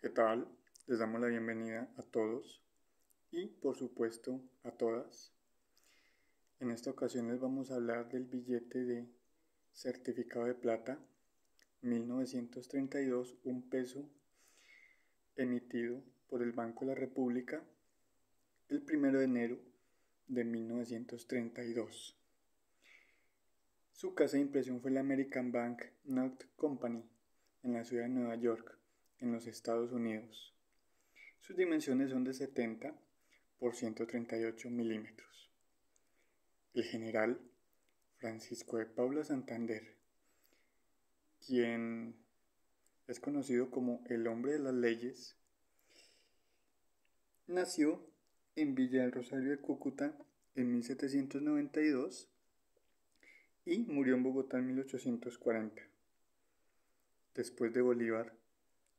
¿Qué tal? Les damos la bienvenida a todos y por supuesto a todas. En esta ocasión les vamos a hablar del billete de certificado de plata 1932, un peso emitido por el Banco de la República el 1 de enero de 1932. Su casa de impresión fue la American Bank Note Company en la ciudad de Nueva York en los Estados Unidos. Sus dimensiones son de 70 por 138 milímetros. El general Francisco de Paula Santander, quien es conocido como el hombre de las leyes, nació en Villa del Rosario de Cúcuta en 1792 y murió en Bogotá en 1840. Después de Bolívar,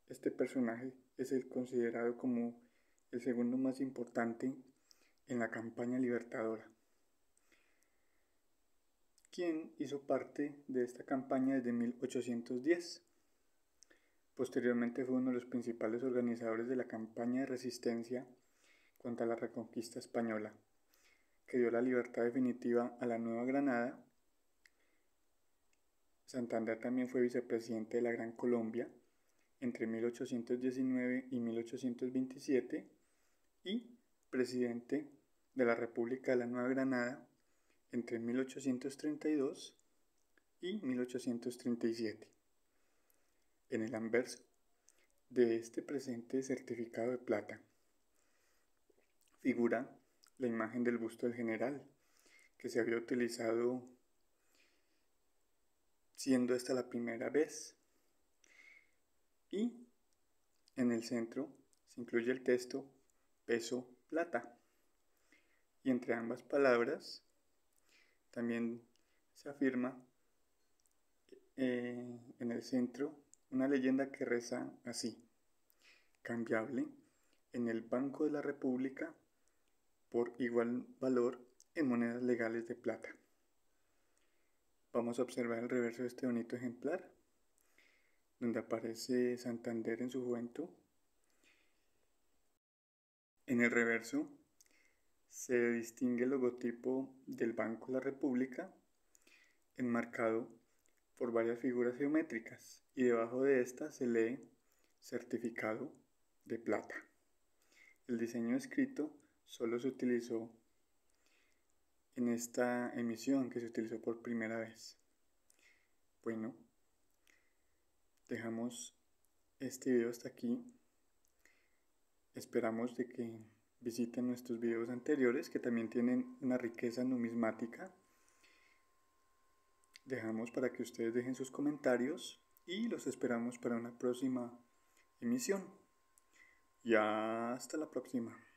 este personaje es el considerado como el segundo más importante en la campaña libertadora, quien hizo parte de esta campaña desde 1810. Posteriormente fue uno de los principales organizadores de la campaña de resistencia contra la reconquista española, que dio la libertad definitiva a la Nueva Granada. Santander también fue vicepresidente de la Gran Colombia entre 1819 y 1827 y presidente de la República de la Nueva Granada entre 1832 y 1837. En el anverso de este presente certificado de plata figura la imagen del busto del general que se había utilizado siendo esta la primera vez y en el centro se incluye el texto peso plata. Y entre ambas palabras también se afirma eh, en el centro una leyenda que reza así, cambiable en el Banco de la República por igual valor en monedas legales de plata. Vamos a observar el reverso de este bonito ejemplar donde aparece Santander en su juventud. En el reverso se distingue el logotipo del Banco de la República, enmarcado por varias figuras geométricas, y debajo de esta se lee certificado de plata. El diseño escrito solo se utilizó en esta emisión que se utilizó por primera vez. Bueno, dejamos este video hasta aquí. Esperamos de que visiten nuestros videos anteriores que también tienen una riqueza numismática. Dejamos para que ustedes dejen sus comentarios y los esperamos para una próxima emisión. Y hasta la próxima.